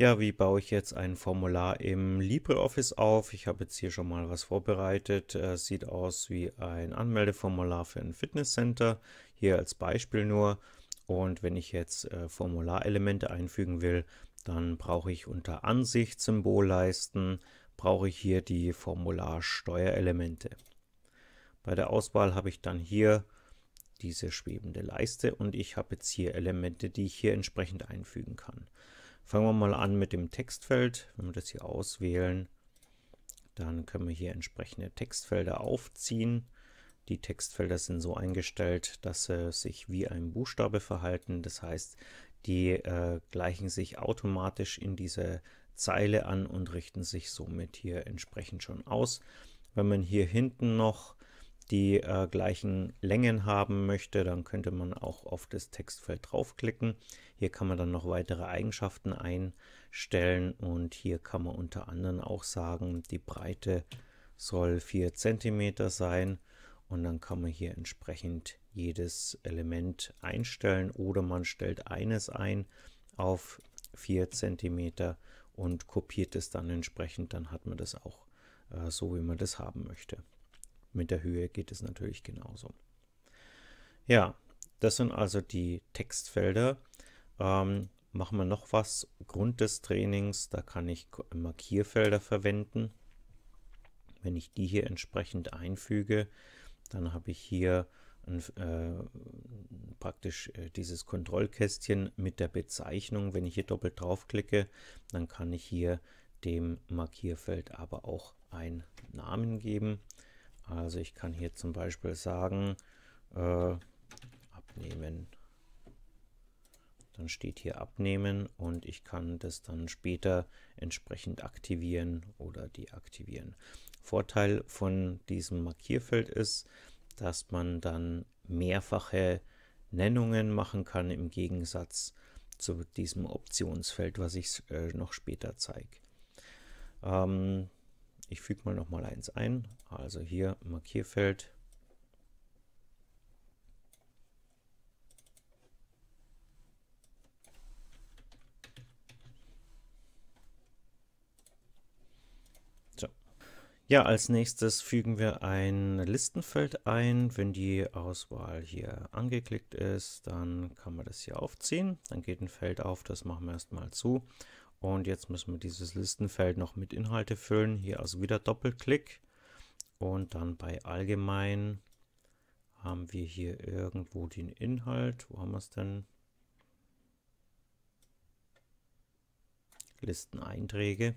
Ja, wie baue ich jetzt ein Formular im LibreOffice auf? Ich habe jetzt hier schon mal was vorbereitet. Es äh, sieht aus wie ein Anmeldeformular für ein Fitnesscenter. Hier als Beispiel nur. Und wenn ich jetzt äh, Formularelemente einfügen will, dann brauche ich unter Ansicht Symbolleisten, brauche ich hier die Formularsteuerelemente. Bei der Auswahl habe ich dann hier diese schwebende Leiste und ich habe jetzt hier Elemente, die ich hier entsprechend einfügen kann. Fangen wir mal an mit dem Textfeld. Wenn wir das hier auswählen, dann können wir hier entsprechende Textfelder aufziehen. Die Textfelder sind so eingestellt, dass sie sich wie ein Buchstabe verhalten. Das heißt, die äh, gleichen sich automatisch in diese Zeile an und richten sich somit hier entsprechend schon aus. Wenn man hier hinten noch die äh, gleichen Längen haben möchte, dann könnte man auch auf das Textfeld draufklicken. Hier kann man dann noch weitere Eigenschaften einstellen und hier kann man unter anderem auch sagen, die Breite soll 4 cm sein und dann kann man hier entsprechend jedes Element einstellen oder man stellt eines ein auf 4 cm und kopiert es dann entsprechend, dann hat man das auch äh, so, wie man das haben möchte. Mit der Höhe geht es natürlich genauso. Ja, das sind also die Textfelder, ähm, machen wir noch was. Grund des Trainings, da kann ich Markierfelder verwenden. Wenn ich die hier entsprechend einfüge, dann habe ich hier ein, äh, praktisch äh, dieses Kontrollkästchen mit der Bezeichnung. Wenn ich hier doppelt draufklicke, dann kann ich hier dem Markierfeld aber auch einen Namen geben. Also ich kann hier zum Beispiel sagen, äh, abnehmen dann steht hier abnehmen und ich kann das dann später entsprechend aktivieren oder deaktivieren. Vorteil von diesem Markierfeld ist, dass man dann mehrfache Nennungen machen kann im Gegensatz zu diesem Optionsfeld, was ich äh, noch später zeige. Ähm, ich füge mal noch mal eins ein, also hier Markierfeld Ja, als nächstes fügen wir ein Listenfeld ein. Wenn die Auswahl hier angeklickt ist, dann kann man das hier aufziehen. Dann geht ein Feld auf, das machen wir erstmal zu. Und jetzt müssen wir dieses Listenfeld noch mit Inhalte füllen. Hier also wieder Doppelklick. Und dann bei Allgemein haben wir hier irgendwo den Inhalt. Wo haben wir es denn? Listeneinträge.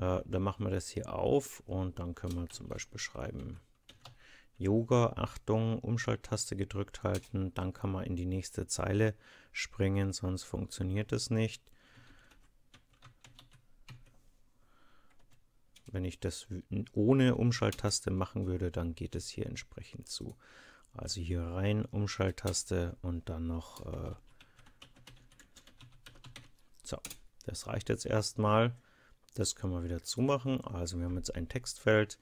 Äh, dann machen wir das hier auf und dann können wir zum Beispiel schreiben Yoga, Achtung, Umschalttaste gedrückt halten, dann kann man in die nächste Zeile springen, sonst funktioniert es nicht. Wenn ich das ohne Umschalttaste machen würde, dann geht es hier entsprechend zu. Also hier rein, Umschalttaste und dann noch... Äh so, das reicht jetzt erstmal. Das können wir wieder zumachen. Also wir haben jetzt ein Textfeld,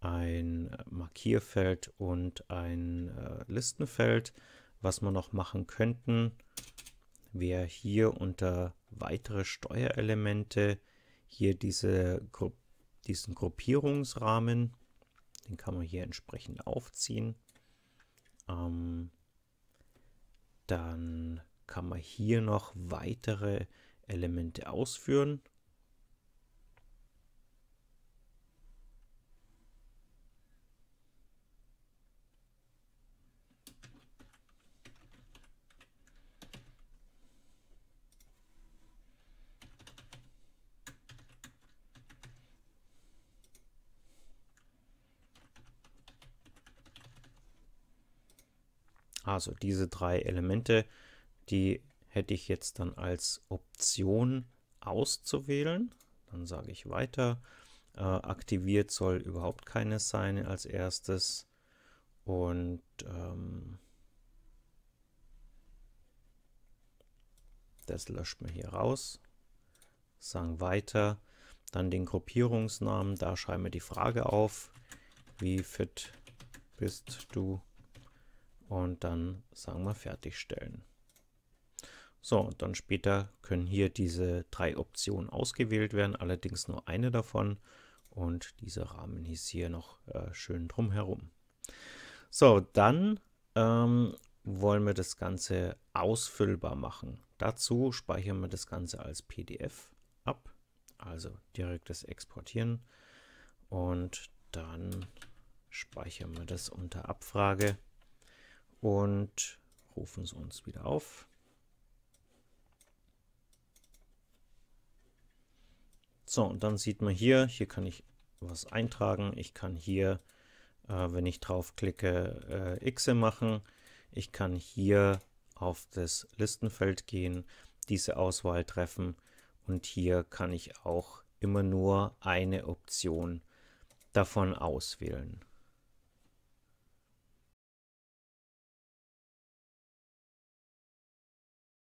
ein Markierfeld und ein äh, Listenfeld. Was wir noch machen könnten, wäre hier unter weitere Steuerelemente hier diese, Gru diesen Gruppierungsrahmen. Den kann man hier entsprechend aufziehen. Ähm, dann kann man hier noch weitere Elemente ausführen. Also diese drei Elemente, die hätte ich jetzt dann als Option auszuwählen. Dann sage ich weiter. Äh, aktiviert soll überhaupt keines sein als erstes. Und ähm, das löscht mir hier raus. Sagen weiter. Dann den Gruppierungsnamen. Da schreiben wir die Frage auf. Wie fit bist du? und dann sagen wir fertigstellen. So, und dann später können hier diese drei Optionen ausgewählt werden, allerdings nur eine davon. Und dieser Rahmen ist hier noch äh, schön drumherum. So, dann ähm, wollen wir das Ganze ausfüllbar machen. Dazu speichern wir das Ganze als PDF ab, also direktes Exportieren. Und dann speichern wir das unter Abfrage und rufen sie uns wieder auf. So, und dann sieht man hier, hier kann ich was eintragen. Ich kann hier, äh, wenn ich draufklicke, äh, Xe machen. Ich kann hier auf das Listenfeld gehen, diese Auswahl treffen und hier kann ich auch immer nur eine Option davon auswählen.